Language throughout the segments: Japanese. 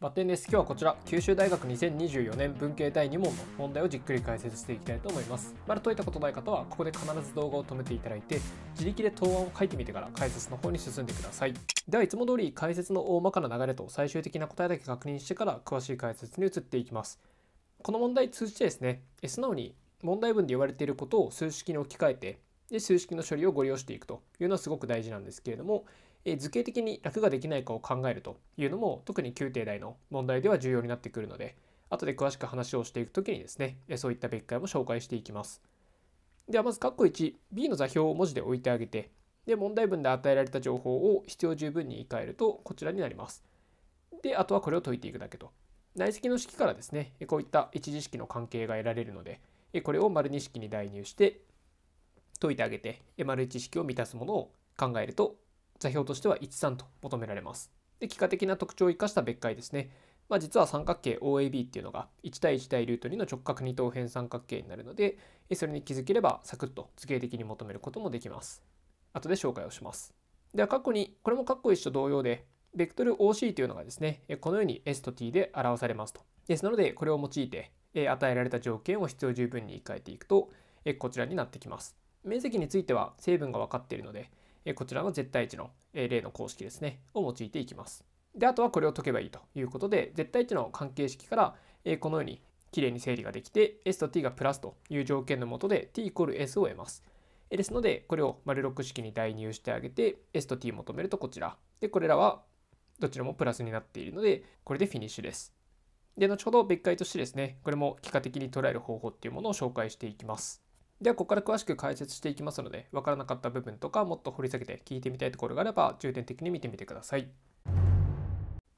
バッテンです。今日はこちら、九州大学2024年文系第2問の問題をじっくり解説していきたいと思います。まだ解いたことない方は、ここで必ず動画を止めていただいて、自力で答案を書いてみてから解説の方に進んでください。では、いつも通り解説の大まかな流れと最終的な答えだけ確認してから詳しい解説に移っていきます。この問題通じてですね、素直に問題文で言われていることを数式に置き換えて、で数式の処理をご利用していくというのはすごく大事なんですけれども、図形的に楽ができないかを考えるというのも特に宮廷大の問題では重要になってくるので後で詳しく話をしていく時にですねそういった別解も紹介していきます。ではまず括弧 1B の座標を文字で置いてあげてで問題文で与えられた情報を必要十分に言い換えるとこちらになります。であとはこれを解いていくだけと。内積の式からですねこういった一次式の関係が得られるのでこれを丸2式に代入して解いてあげて丸1式を満たすものを考えると座標としては1、3と求められます。で、幾何的な特徴を生かした別解ですね。まあ、実は三角形 OAB っていうのが1対1対ルート2の直角二等辺三角形になるので、それに気づければサクッと図形的に求めることもできます。後で紹介をします。では、括弧に、これも括弧1と同様で、ベクトル OC というのがですね、このように S と T で表されますと。ですので、これを用いて、与えられた条件を必要十分に換えていくと、こちらになってきます。面積については成分が分かっているので、こちらの絶対値の例の公式ですね、を用いていきます。で、あとはこれを解けばいいということで、絶対値の関係式から、このようにきれいに整理ができて、s と t がプラスという条件のもとで、t イコール s を得ます。ですので、これを丸6式に代入してあげて、s と t 求めるとこちら。で、これらはどちらもプラスになっているので、これでフィニッシュです。で、後ほど別解としてですね、これも幾何的に捉える方法っていうものを紹介していきます。ではここから詳しく解説していきますので分からなかった部分とかもっと掘り下げて聞いてみたいところがあれば重点的に見てみてください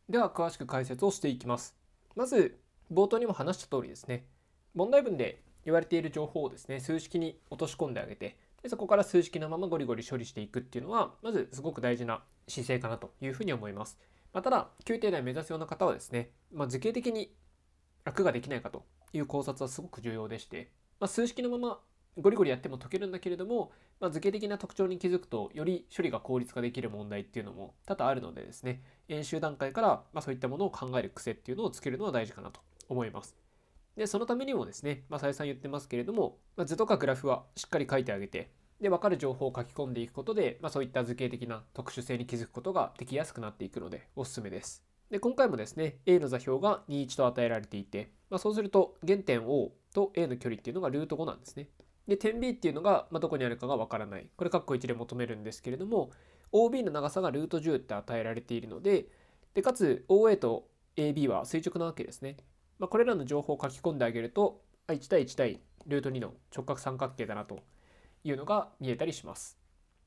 では詳しく解説をしていきますまず冒頭にも話した通りですね問題文で言われている情報をですね数式に落とし込んであげてでそこから数式のままゴリゴリ処理していくっていうのはまずすごく大事な姿勢かなというふうに思います、まあ、ただ9点台目指すような方はですね、まあ、図形的に楽ができないかという考察はすごく重要でして、まあ、数式のままゴリゴリやっても解けるんだけれども、まあ、図形的な特徴に気づくとより処理が効率化できる問題っていうのも多々あるのでですね演習段階から、まあ、そういったものを考える癖っていうのをつけるのは大事かなと思います。でそのためにもですね、まあ、再三言ってますけれども、まあ、図とかグラフはしっかり書いてあげてで分かる情報を書き込んでいくことで、まあ、そういった図形的な特殊性に気づくことができやすくなっていくのでおすすめです。で今回もですね A の座標が21と与えられていて、まあ、そうすると原点 O と A の距離っていうのがルート5なんですね。で点 B っていうのが、まあ、どこにあるかがわからないこれ括弧1で求めるんですけれども OB の長さがルート10って与えられているのででかつ OA と AB は垂直なわけですね、まあ、これらの情報を書き込んであげると1対1対ルート2の直角三角形だなというのが見えたりします、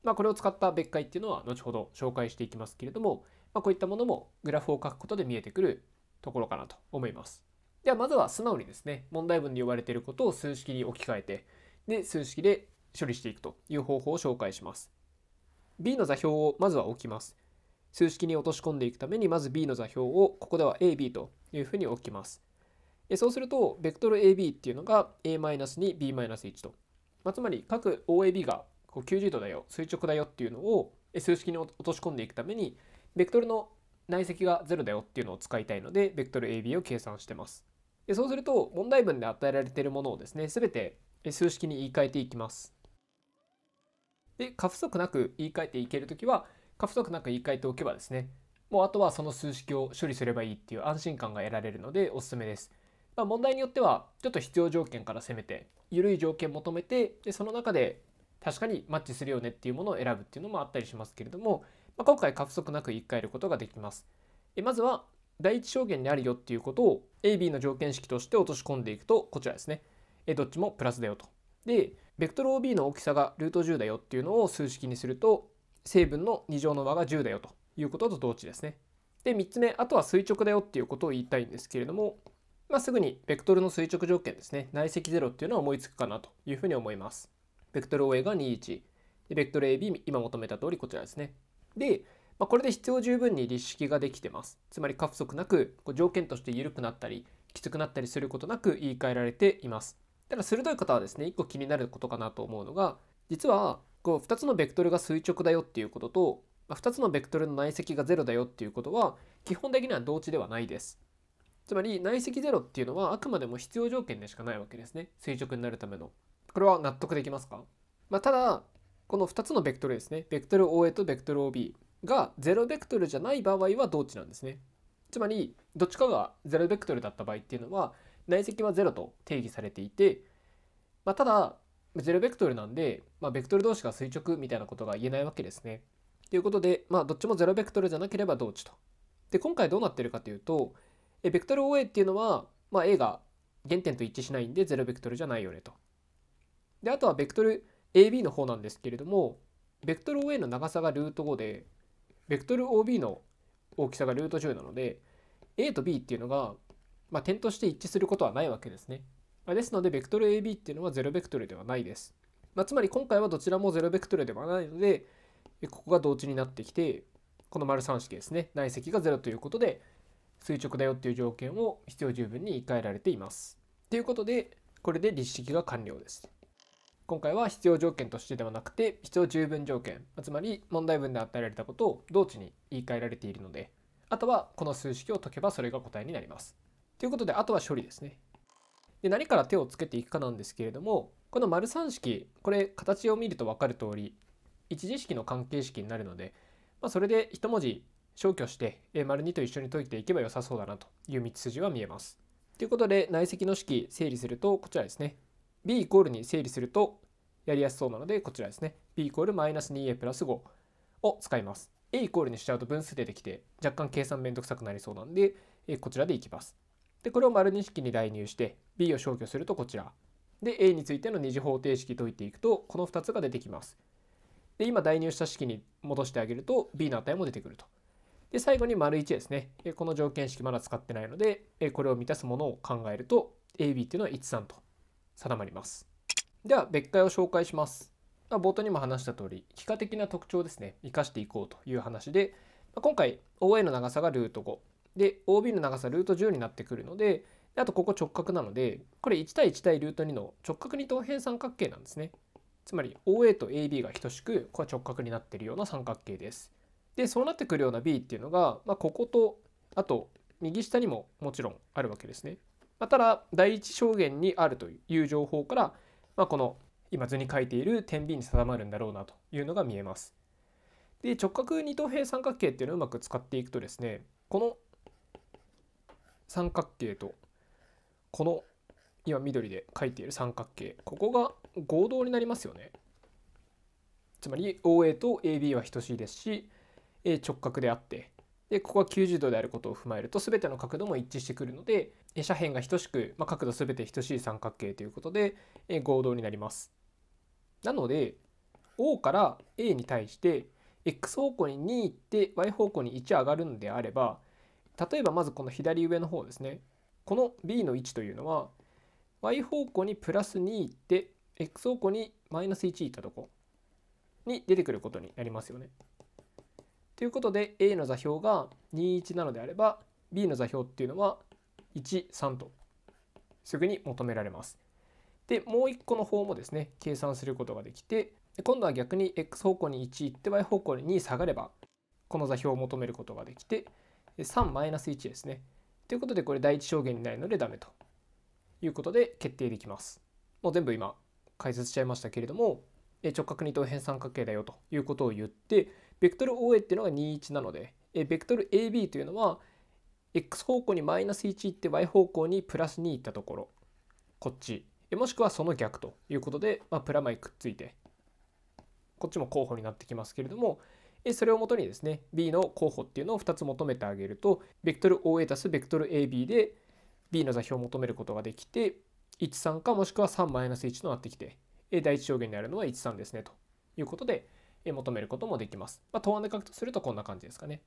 まあ、これを使った別解っていうのは後ほど紹介していきますけれども、まあ、こういったものもグラフを書くことで見えてくるところかなと思いますではまずは素直にですね問題文で呼ばれていることを数式に置き換えてで、数式で処理していくという方法を紹介します。B の座標をまずは置きます。数式に落とし込んでいくために、まず B の座標をここでは AB というふうに置きます。そうすると、ベクトル AB っていうのが A-2、B-1 と。まあ、つまり、各 OAB がこう90度だよ、垂直だよっていうのを数式に落とし込んでいくために、ベクトルの内積が0だよっていうのを使いたいので、ベクトル AB を計算してます。そうすると、問題文で与えられているものをですね、すべて数式に言い換えていきます。で、過不足なく言い換えていけるときは、過不足なく言い換えておけばですね、もうあとはその数式を処理すればいいっていう安心感が得られるのでおすすめです。まあ、問題によっては、ちょっと必要条件から攻めて、緩い条件求めて、でその中で確かにマッチするよねっていうものを選ぶっていうのもあったりしますけれども、まあ、今回過不足なく言い換えることができます。えまずは、第一証言にあるよっていうことを AB の条件式として落とし込んでいくと、こちらですね。どっちもプラスだよと。で、ベクトル OB の大きさがルート10だよっていうのを数式にすると、成分の2乗の和が10だよということと同値ですね。で、3つ目、あとは垂直だよっていうことを言いたいんですけれども、まあ、すぐにベクトルの垂直条件ですね、内積0っていうのは思いつくかなというふうに思います。ベクトル OA が21、ベクトル AB、今求めた通りこちらですね。で、まあ、これで必要十分に立式ができてます。つまり過不足なく、条件として緩くなったり、きつくなったりすることなく言い換えられています。ただ鋭い方はですね、一個気になることかなと思うのが、実は、こう、二つのベクトルが垂直だよっていうことと、2つのベクトルの内積が0だよっていうことは基本的には同値ではないです。つまり内積0っていうのはあくまでも必要条件でしかないわけですね。垂直になるための。これは納得できますか、まあ、ただ、この2つのベクトルですね。ベクトル OA とベクトル OB が0ベクトルじゃない場合は同値なんですね。つまり、どっちかが0ベクトルだった場合っていうのは内積はロと定義されていて、まあ、ただ0ベクトルなんで、まあ、ベクトル同士が垂直みたいなことが言えないわけですね。ということで、まあ、どっちも0ベクトルじゃなければ同値と。で今回どうなってるかというとえベクトル OA っていうのは、まあ、A が原点と一致しないんで0ベクトルじゃないよねと。であとはベクトル AB の方なんですけれどもベクトル OA の長さがルート5でベクトル OB の大きさがルート10なので A と B っていうのがまあ、点として一致することはないわけですね。まですので、ベクトル AB っていうのは0ベクトルではないです。まあ、つまり今回はどちらも0ベクトルではないので、ここが同値になってきて、この丸3式ですね、内積が0ということで、垂直だよっていう条件を必要十分に言い換えられています。ということで、これで立式が完了です。今回は必要条件としてではなくて、必要十分条件、つまり問題文で与えられたことを同値に言い換えられているので、あとはこの数式を解けばそれが答えになります。ということで、あとは処理ですね。で何から手をつけていくかなんですけれども、この丸3式、これ形を見ると分かる通り、一次式の関係式になるので、まあ、それで1文字消去して、丸2と一緒に解いていけば良さそうだなという道筋は見えます。ということで、内積の式整理すると、こちらですね。b イコールに整理すると、やりやすそうなので、こちらですね。b イコールマイナス 2a プラス5を使います。a イコールにしちゃうと分数出てきて、若干計算めんどくさくなりそうなんで、こちらでいきます。でこれを丸2式に代入して B を消去するとこちらで A についての二次方程式解いていくとこの2つが出てきます。で今代入した式に戻してあげると B の値も出てくると。で最後に丸1ですね。この条件式まだ使ってないのでこれを満たすものを考えると AB っていうのは13と定まります。では別解を紹介します。ま冒頭にも話した通り幾何的な特徴ですね生かしていこうという話で今回 OA の長さがルート5で OB の長さルート10になってくるのであとここ直角なのでこれ1対1対ルート2の直角二等辺三角形なんですねつまり OA と AB が等しくこれは直角になっているような三角形ですでそうなってくるような B っていうのが、まあ、こことあと右下にももちろんあるわけですね、まあ、ただ第一証言にあるという情報から、まあ、この今図に書いている点 B に定まるんだろうなというのが見えますで直角二等辺三角形っていうのをうまく使っていくとですねこの三角形とこの今緑で書いている三角形ここが合同になりますよねつまり OA と AB は等しいですし A 直角であってでここが90度であることを踏まえると全ての角度も一致してくるので斜辺が等しく、まあ、角度全て等しい三角形ということで合同になりますなので O から A に対して X 方向に2行って Y 方向に1上がるのであれば例えばまずこの左上の方ですねこの b の位置というのは y 方向にプラス2で x 方向にマイナス1いったとこに出てくることになりますよね。ということで a の座標が21なのであれば b の座標っていうのは13とすぐに求められます。でもう1個の方もですね計算することができて今度は逆に x 方向に1行って y 方向に2下がればこの座標を求めることができて3-1ですね。ということでこれ第一証言にないのでダメということで決定できます。もう全部今解説しちゃいましたけれども直角二等辺三角形だよということを言ってベクトル OA っていうのが21なのでベクトル AB というのは x 方向にマイナス1行って y 方向にプラス2行ったところこっちもしくはその逆ということで、まあ、プラマイくっついてこっちも候補になってきますけれどもそれをもとにですね B の候補っていうのを2つ求めてあげるとベクトル OA たすベクトル AB で B の座標を求めることができて13かもしくは3マイナス1となってきて第一象限にあるのは13ですねということで求めることもできます。まあ、答案で書くとするとこんな感じですかね。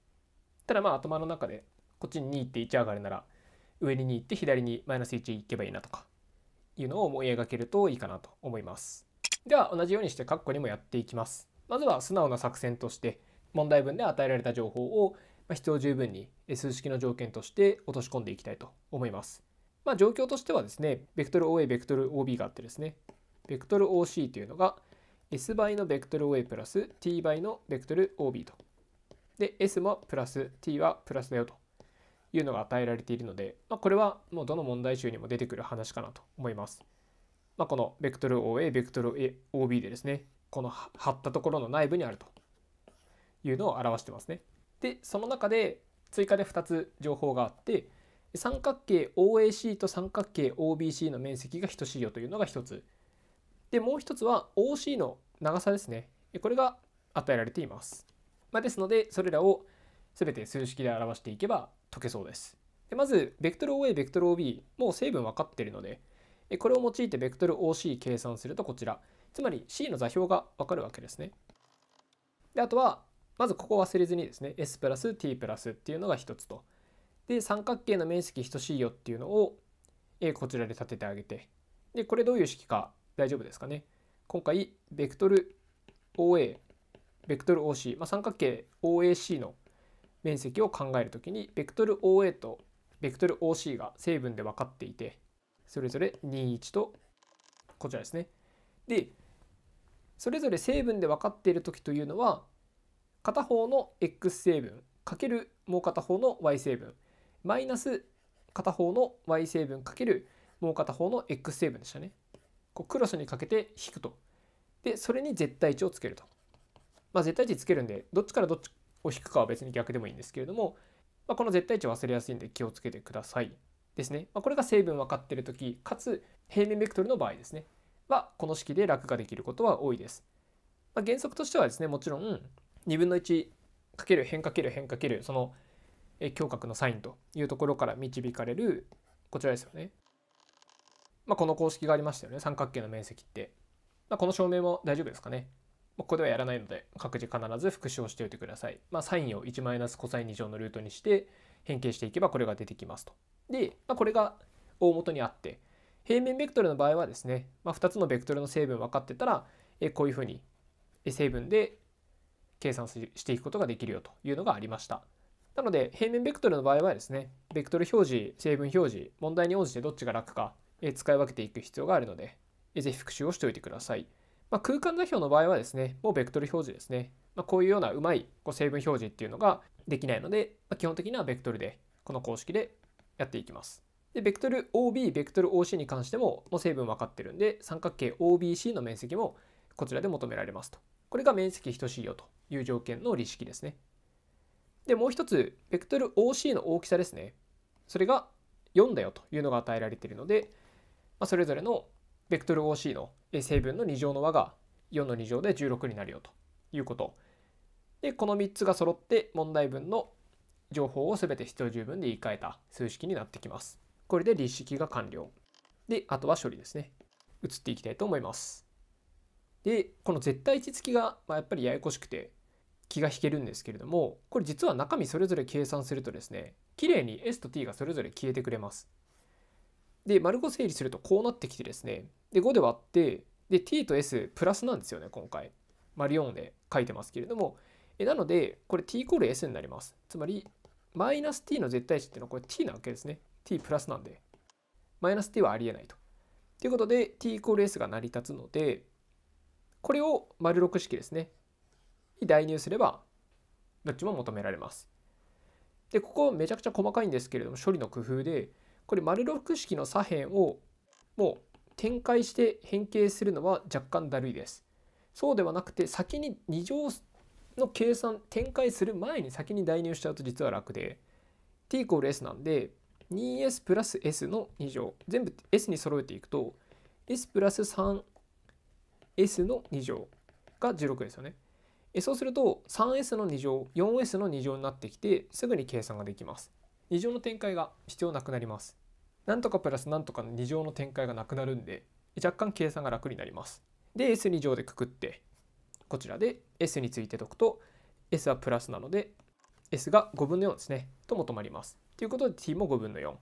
ただまあ頭の中でこっちに2行って1上がるなら上に2行って左にマイナス1行けばいいなとかいうのを思い描けるといいかなと思います。では同じようにして括弧にもやっていきます。まずは素直な作戦として問題文で与えられた情報を必要十分に数式の条件として落とし込んでいきたいと思います。まあ、状況としてはですね、ベクトル OA、ベクトル OB があってですね、ベクトル OC というのが S 倍のベクトル OA プラス T 倍のベクトル OB と。で、S もプラス T はプラスだよというのが与えられているので、まあ、これはもうどの問題集にも出てくる話かなと思います。まあ、このベクトル OA、ベクトル OB でですね、この貼ったところの内部にあるというのを表してますね。でその中で追加で2つ情報があって三角形 OAC と三角形 OBC の面積が等しいよというのが1つでもう1つは OC の長さですねこれが与えられています、まあ、ですのでそれらを全て数式で表していけば解けそうですでまずベクトル OA ベクトル OB もう成分分かってるのでこれを用いてベクトル OC 計算するとこちらつまり C の座標が分かるわけですねであとはまずここ忘れずにですね S プラス T プラスっていうのが1つとで三角形の面積等しいよっていうのを、こちらで立ててあげてでこれどういう式か大丈夫ですかね今回ベクトル OA ベクトル OC、まあ、三角形 OAC の面積を考えるときにベクトル OA とベクトル OC が成分で分かっていてそれぞれ21とこちらですねでそれぞれ成分で分かっている時というのは片方の x 成分かけるもう片方の y 成分マイナス片方の y 成分かけるもう片方の x 成分でしたね。こうクロスにかけて引くと。で、それに絶対値をつけると。まあ、絶対値つけるんで、どっちからどっちを引くかは別に逆でもいいんですけれども、まあ、この絶対値を忘れやすいんで気をつけてください。ですね。まあ、これが成分分かってる時かつ平面ベクトルの場合ですね。は、この式で楽ができることは多いです。まあ、原則としてはですね、もちろん、2分の1かける変かける変かけるその胸郭のサインというところから導かれるこちらですよね。まあ、この公式がありましたよね三角形の面積って。まあ、この証明も大丈夫ですかね。ここではやらないので各自必ず復習をしておいてください。まあ、サインを1マイナスコサイン2乗のルートにして変形していけばこれが出てきますと。で、まあ、これが大元にあって平面ベクトルの場合はですね、まあ、2つのベクトルの成分分かってたらえこういうふうに成分で計算していくことができるよというのがありました。なので平面ベクトルの場合はですね、ベクトル表示、成分表示、問題に応じてどっちが楽か使い分けていく必要があるので、ぜひ復習をしておいてください。まあ、空間座標の場合はですね、もうベクトル表示ですね。まあ、こういうようなうまいこう成分表示っていうのができないので、まあ、基本的にはベクトルで、この公式でやっていきます。で、ベクトル OB、ベクトル OC に関しても、もう成分分かってるんで、三角形 OBC の面積もこちらで求められますと。これが面積等しいよという条件の立式ですね。で、もう一つ、ベクトル OC の大きさですね。それが4だよというのが与えられているので、まあ、それぞれのベクトル OC の成分の2乗の和が4の2乗で16になるよということ。で、この3つが揃って問題文の情報を全て必要十分で言い換えた数式になってきます。これで立式が完了。で、あとは処理ですね。移っていきたいと思います。で、この絶対値付きが、まあ、やっぱりややこしくて、気が引けるんですけれどもこれ実は中身それぞれ計算するとですね綺麗に S と T がそれぞれ消えてくれます。で丸5整理するとこうなってきてですねで5で割ってで T と S プラスなんですよね今回。丸4で書いてますけれどもえなのでこれ T イコール S になります。つまりマイナス T の絶対値っていうのはこれ T なわけですね。T プラスなんでマイナス T はありえないと。ということで T イコール S が成り立つのでこれを丸6式ですねに代入すれば、どっちも求められます。で、ここめちゃくちゃ細かいんですけれども、処理の工夫で、これ、丸六式の左辺をもう展開して変形するのは若干だるいです。そうではなくて、先に2乗の計算、展開する前に先に代入しちゃうと実は楽で、t イコール s なんで、2s プラス s の2乗。全部 s に揃えていくと、s プラス 3s の2乗が16ですよね。そうすると 3s の2乗 4s の2乗になってきてすぐに計算ができます2乗の展開が必要なくなりますなんとかプラスなんとかの2乗の展開がなくなるんで若干計算が楽になりますで s2 乗でくくってこちらで s について解くと s はプラスなので s が5分の4ですねと求まりますということで t も5分の4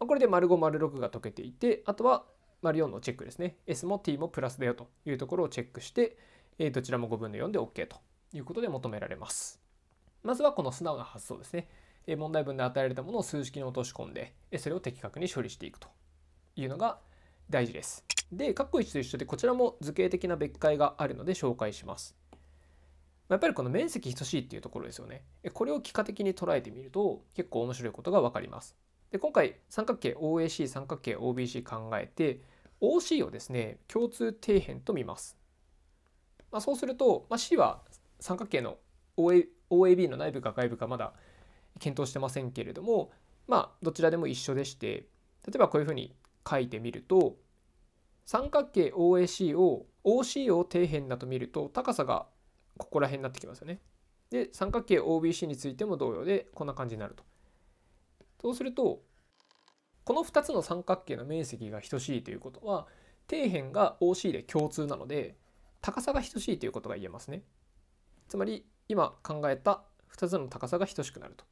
これで丸5丸6が解けていてあとは丸4のチェックですね s も t もプラスだよというところをチェックしてどちらも5分の4で OK ということで求められます。まずはこの素直な発想ですね。問題文で与えられたものを数式に落とし込んで、それを的確に処理していくというのが大事です。で、括弧1と一緒でこちらも図形的な別解があるので紹介します。やっぱりこの面積等しいっていうところですよね。これを幾何的に捉えてみると結構面白いことが分かります。で、今回三角形 OAC、三角形 OBC 考えて OC をですね、共通底辺と見ます。まあ、そうすると、まあ、C は三角形の OA OAB の内部か外部かまだ検討してませんけれどもまあどちらでも一緒でして例えばこういうふうに書いてみると三角形 OAC を OC を底辺だと見ると高さがここら辺になってきますよね。で三角形 OBC についても同様でこんな感じになると。そうするとこの2つの三角形の面積が等しいということは底辺が OC で共通なので高さが等しいということが言えますね。つまり今考えた2つの高さが等しくなると。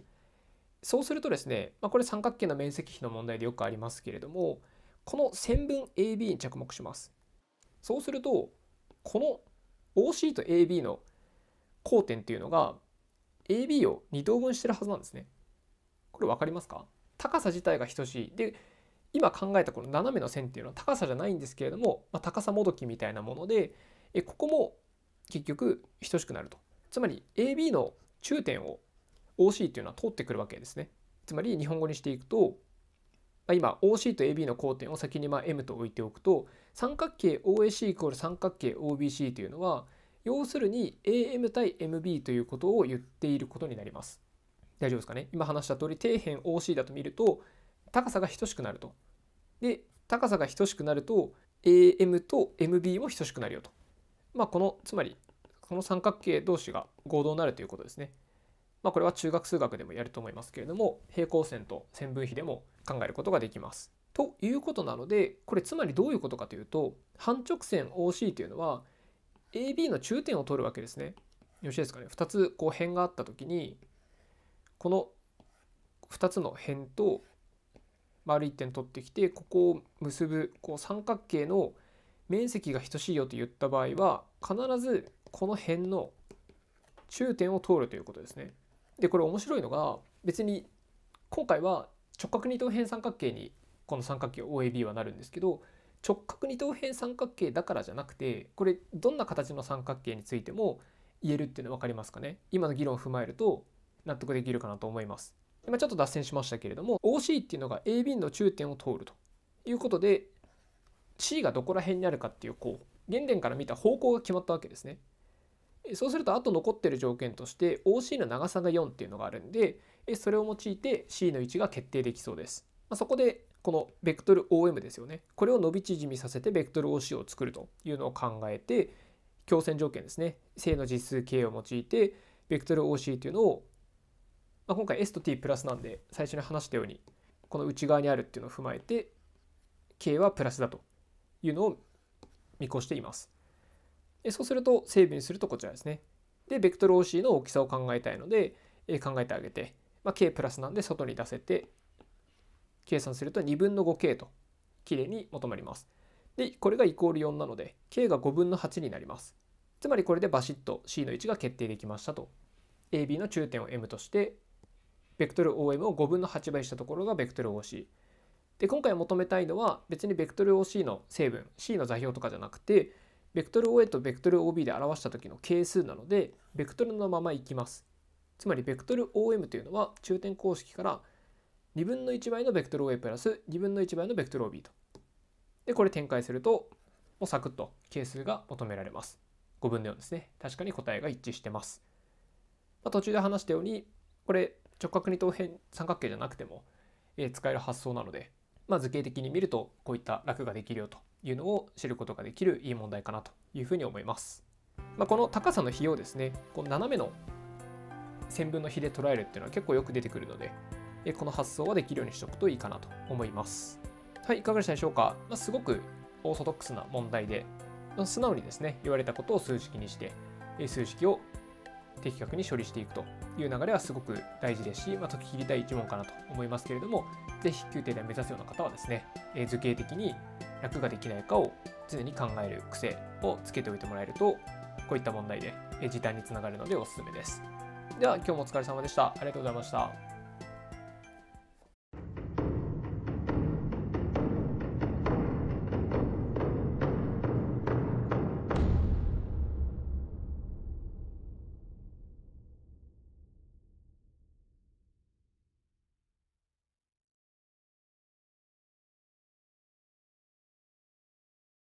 そうするとですね、まあ、これ三角形の面積比の問題でよくありますけれども、この線分 AB に着目します。そうすると、この OC と AB の交点っていうのが AB を2等分してるはずなんですね。これ分かりますか高さ自体が等しい。で、今考えたこの斜めの線っていうのは高さじゃないんですけれども、まあ、高さもどきみたいなもので、えここも結局等しくなると。つまり AB の中点を OC というのは通ってくるわけですね。つまり日本語にしていくと、まあ、今 OC と AB の交点を先にま M と置いておくと三角形 OAC イコール三角形 OBC というのは要するに AM 対 MB ということを言っていることになります。大丈夫ですかね今話した通り底辺 OC だと見ると高さが等しくなると。で高さが等しくなると AM と MB も等しくなるよと。まあこのつまりこの三角形同士が合同になるということですね。まあ、これは中学数学でもやると思いますけれども平行線と線分比でも考えることができます。ということなのでこれつまりどういうことかというと半直線 OC というのは AB の中点を取るわけですね。よろしいですかね2つこう辺があった時にこの2つの辺と丸1点取ってきてここを結ぶこう三角形の面積が等しいよと言った場合は必ずこの辺の中点を通るということですね。でこれ面白いのが別に今回は直角二等辺三角形にこの三角形 OAB はなるんですけど直角二等辺三角形だからじゃなくてこれどんな形の三角形についても言えるっていうの分かりますかね今の議論を踏まえると納得できるかなと思います。今ちょっと脱線しましたけれども OC っていうのが AB の中点を通るということで C がどこら辺にあるかっていうこう原点から見た方向が決まったわけですね。そうするとあと残ってる条件として OC の長さが4っていうのがあるんでそれを用いて C の位置が決定できそうです。まあ、そこでこのベクトル OM ですよねこれを伸び縮みさせてベクトル OC を作るというのを考えて共線条件ですね正の実数 K を用いてベクトル OC というのを、まあ、今回 S と T プラスなんで最初に話したようにこの内側にあるっていうのを踏まえて K はプラスだというのを見越しています。そうすると整備にするとこちらですね。で、ベクトル OC の大きさを考えたいので、え考えてあげて、まあ、k プラスなんで外に出せて、計算すると2分の 5k と、きれいに求まります。で、これがイコール4なので、k が5分の8になります。つまりこれでバシッと c の位置が決定できましたと。AB の中点を m として、ベクトル OM を5分の8倍したところがベクトル OC。で、今回求めたいのは別にベクトル OC の成分、C の座標とかじゃなくて、ベクトル OA とベクトル OB で表した時の係数なので、ベクトルのままいきます。つまり、ベクトル OM というのは、中点公式から2分の1倍のベクトル OA プラス2分の1倍のベクトル OB と。で、これ展開すると、もうサクッと係数が求められます。5分の4ですね。確かに答えが一致してます。まあ、途中で話したように、これ直角二等辺三角形じゃなくても、えー、使える発想なので、まあ、図形的に見るとこういった楽ができるよというのを知ることができるいい問題かなというふうに思います。まあ、この高さの比をですね、こう斜めの線分の比で捉えるっていうのは結構よく出てくるので、この発想はできるようにしておくといいかなと思います。はい、いかがでしたでしょうか。まあ、すごくオーソドックスな問題で、素直にですね、言われたことを数式にして、数式を的確に処理していくという流れはすごく大事ですし、まあ、解き切りたい一問かなと思いますけれども、ぜひ9点で目指すような方はですね、図形的に楽ができないかを常に考える癖をつけておいてもらえるとこういった問題で時短につながるのでおすすめです。では今日もお疲れ様でした。ありがとうございました。